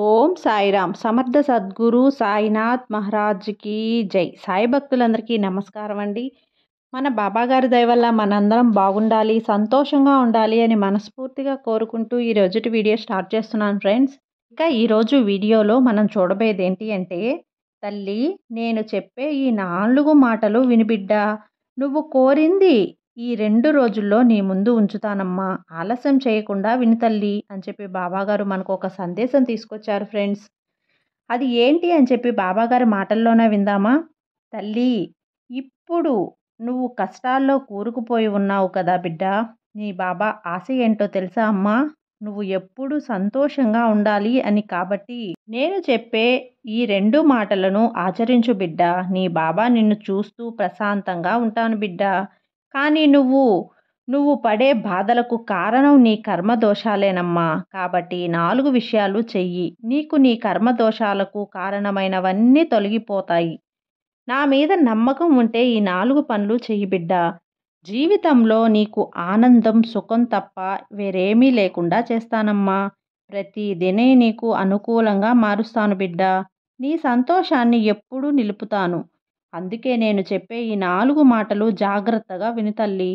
ఓం సాయిరామ్ సమర్థ సద్గురు సాయినాథ్ మహారాజ్కి జై సాయి భక్తులందరికీ నమస్కారం అండి మన బాబాగారి దయ వల్ల మనందరం బాగుండాలి సంతోషంగా ఉండాలి అని మనస్ఫూర్తిగా కోరుకుంటూ ఈ రోజుటి వీడియో స్టార్ట్ చేస్తున్నాను ఫ్రెండ్స్ ఇంకా ఈరోజు వీడియోలో మనం చూడబోయేది ఏంటి అంటే తల్లి నేను చెప్పే ఈ నాలుగు మాటలు వినిబిడ్డా నువ్వు కోరింది ఈ రెండు రోజుల్లో నీ ముందు ఉంచుతానమ్మా ఆలస్యం చేయకుండా వినుతల్లి తల్లి అని చెప్పి బాబాగారు మనకు ఒక సందేశం తీసుకొచ్చారు ఫ్రెండ్స్ అది ఏంటి అని చెప్పి బాబాగారి మాటల్లోనే విందామా తల్లి ఇప్పుడు నువ్వు కష్టాల్లో కూరుకుపోయి ఉన్నావు కదా బిడ్డ నీ బాబా ఆశ ఏంటో తెలుసా అమ్మా నువ్వు ఎప్పుడు సంతోషంగా ఉండాలి అని కాబట్టి నేను చెప్పే ఈ రెండు మాటలను ఆచరించు బిడ్డ నీ బాబా నిన్ను చూస్తూ ప్రశాంతంగా ఉంటాను బిడ్డ కానీ నువ్వు నువ్వు పడే బాధలకు కారణం నీ కర్మదోషాలేనమ్మా కాబట్టి నాలుగు విషయాలు చెయ్యి నీకు నీ కర్మదోషాలకు కారణమైనవన్నీ తొలగిపోతాయి నా మీద నమ్మకం ఉంటే ఈ నాలుగు పనులు చెయ్యి బిడ్డ జీవితంలో నీకు ఆనందం సుఖం తప్ప వేరేమీ లేకుండా చేస్తానమ్మా ప్రతిదినే నీకు అనుకూలంగా మారుస్తాను బిడ్డ నీ సంతోషాన్ని ఎప్పుడూ నిలుపుతాను అందుకే నేను చెప్పే ఈ నాలుగు మాటలు జాగ్రత్తగా వినుతల్లి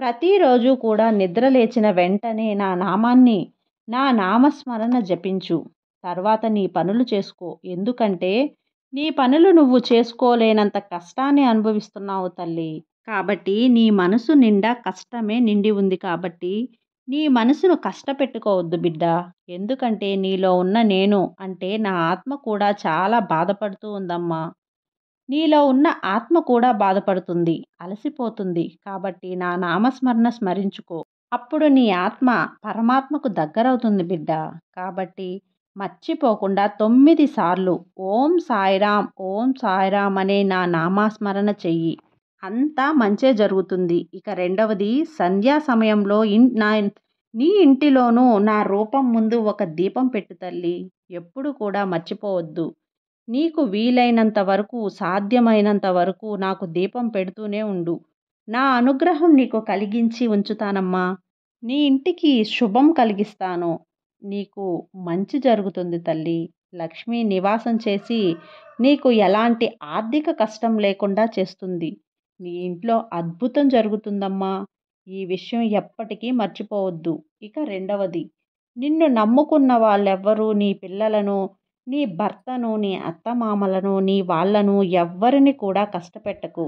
ప్రతిరోజు కూడా నిద్ర లేచిన వెంటనే నా నామాన్ని నా నామస్మరణ జపించు తర్వాత నీ పనులు చేసుకో ఎందుకంటే నీ పనులు నువ్వు చేసుకోలేనంత కష్టాన్ని అనుభవిస్తున్నావు తల్లి కాబట్టి నీ మనసు నిండా కష్టమే నిండి ఉంది కాబట్టి నీ మనసును కష్టపెట్టుకోవద్దు బిడ్డ ఎందుకంటే నీలో ఉన్న నేను అంటే నా ఆత్మ కూడా చాలా బాధపడుతూ ఉందమ్మా నీలో ఉన్న ఆత్మ కూడా బాధపడుతుంది అలసిపోతుంది కాబట్టి నా నామస్మరణ స్మరించుకో అప్పుడు నీ ఆత్మ పరమాత్మకు దగ్గరవుతుంది బిడ్డ కాబట్టి మర్చిపోకుండా తొమ్మిది సార్లు ఓం సాయిరాం ఓం సాయిరాం అనే నా నామస్మరణ చెయ్యి అంతా మంచే జరుగుతుంది ఇక రెండవది సంధ్యా సమయంలో ఇన్ నా నీ ఇంటిలోనూ నా రూపం ముందు ఒక దీపం పెట్టు తల్లి ఎప్పుడు కూడా మర్చిపోవద్దు నీకు వీలైనంత వరకు సాధ్యమైనంత వరకు నాకు దీపం పెడుతూనే ఉండు నా అనుగ్రహం నీకు కలిగించి ఉంచుతానమ్మా నీ ఇంటికి శుభం కలిగిస్తాను నీకు మంచి జరుగుతుంది తల్లి లక్ష్మి నివాసం చేసి నీకు ఎలాంటి ఆర్థిక కష్టం లేకుండా చేస్తుంది నీ ఇంట్లో అద్భుతం జరుగుతుందమ్మా ఈ విషయం ఎప్పటికీ మర్చిపోవద్దు ఇక రెండవది నిన్ను నమ్ముకున్న వాళ్ళెవ్వరూ నీ పిల్లలను నీ భర్తను నీ అత్తమామలను నీ వాళ్ళను ఎవ్వరిని కూడా కష్టపెట్టకు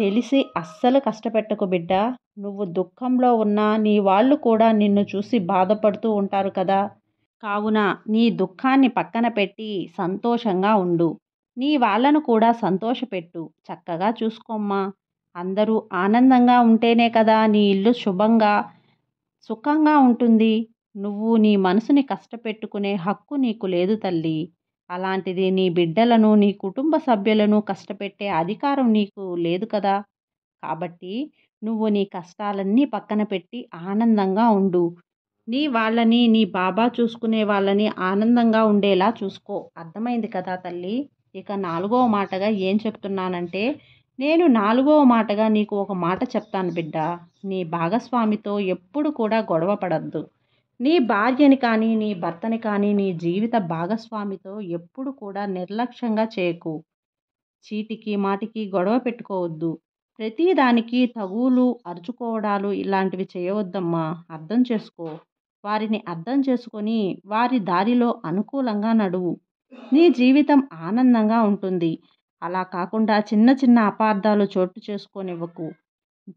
తెలిసి అస్సలు కష్టపెట్టకు బిడ్డ నువ్వు దుఃఖంలో ఉన్నా నీ వాళ్ళు కూడా నిన్ను చూసి బాధపడుతూ ఉంటారు కదా కావున నీ దుఃఖాన్ని పక్కన పెట్టి సంతోషంగా ఉండు నీ వాళ్ళను కూడా సంతోషపెట్టు చక్కగా చూసుకోమ్మా అందరూ ఆనందంగా ఉంటేనే కదా నీ ఇల్లు శుభంగా సుఖంగా ఉంటుంది నువ్వు నీ మనసుని కష్టపెట్టుకునే హక్కు నీకు లేదు తల్లి అలాంటిది నీ బిడ్డలను నీ కుటుంబ సభ్యులను కష్టపెట్టే అధికారం నీకు లేదు కదా కాబట్టి నువ్వు నీ కష్టాలన్నీ పక్కన పెట్టి ఆనందంగా ఉండు నీ వాళ్ళని నీ బాబా చూసుకునే వాళ్ళని ఆనందంగా ఉండేలా చూసుకో అర్థమైంది కదా తల్లి ఇక నాలుగవ మాటగా ఏం చెప్తున్నానంటే నేను నాలుగవ మాటగా నీకు ఒక మాట చెప్తాను బిడ్డ నీ భాగస్వామితో ఎప్పుడు కూడా గొడవ పడద్దు నీ భార్యని కానీ నీ భర్తని కానీ నీ జీవిత భాగస్వామితో ఎప్పుడు కూడా నిర్లక్ష్యంగా చేయకు చీటికి మాటికి గొడవ పెట్టుకోవద్దు ప్రతిదానికి తగులు అరుచుకోవడాలు ఇలాంటివి చేయవద్దమ్మా అర్థం చేసుకో వారిని అర్థం చేసుకొని వారి దారిలో అనుకూలంగా నడువు నీ జీవితం ఆనందంగా ఉంటుంది అలా కాకుండా చిన్న చిన్న అపార్థాలు చోటు చేసుకోనివ్వకు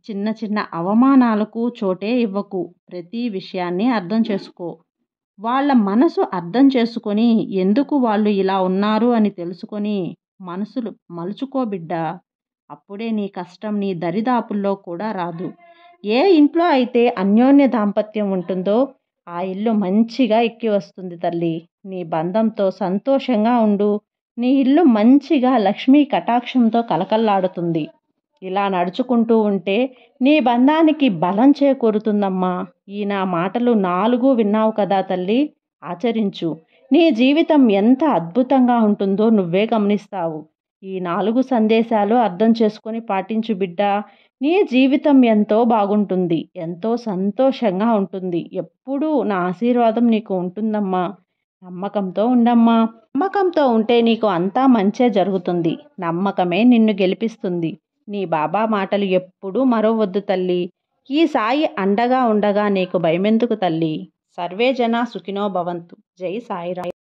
చిన్న చిన్న అవమానాలకు చోటే ఇవ్వకు ప్రతి విషయాన్ని అర్థం చేసుకో వాళ్ళ మనసు అర్థం చేసుకొని ఎందుకు వాళ్ళు ఇలా ఉన్నారు అని తెలుసుకొని మనసులు మలుచుకో బిడ్డ అప్పుడే నీ కష్టం నీ దరిదాపుల్లో కూడా రాదు ఏ ఇంట్లో అయితే అన్యోన్య దాంపత్యం ఉంటుందో ఆ ఇల్లు మంచిగా ఎక్కి వస్తుంది తల్లి నీ బంధంతో సంతోషంగా ఉండు నీ ఇల్లు మంచిగా లక్ష్మీ కటాక్షంతో కలకల్లాడుతుంది ఇలా నడుచుకుంటూ ఉంటే నీ బంధానికి బలం చేకూరుతుందమ్మా ఈ నా మాటలు నాలుగు విన్నావు కదా తల్లి ఆచరించు నీ జీవితం ఎంత అద్భుతంగా ఉంటుందో నువ్వే గమనిస్తావు ఈ నాలుగు సందేశాలు అర్థం చేసుకొని పాటించు బిడ్డ నీ జీవితం ఎంతో బాగుంటుంది ఎంతో సంతోషంగా ఉంటుంది ఎప్పుడూ నా ఆశీర్వాదం నీకు ఉంటుందమ్మా నమ్మకంతో ఉండమ్మా నమ్మకంతో ఉంటే నీకు అంతా మంచే జరుగుతుంది నమ్మకమే నిన్ను గెలిపిస్తుంది నీ బాబా మాటలు ఎప్పుడూ మరోవద్దు తల్లి ఈ సాయి అండగా ఉండగా నీకు భయమెందుకు తల్లి సర్వే జనా సుఖినో భవంతు జై సాయిరామ్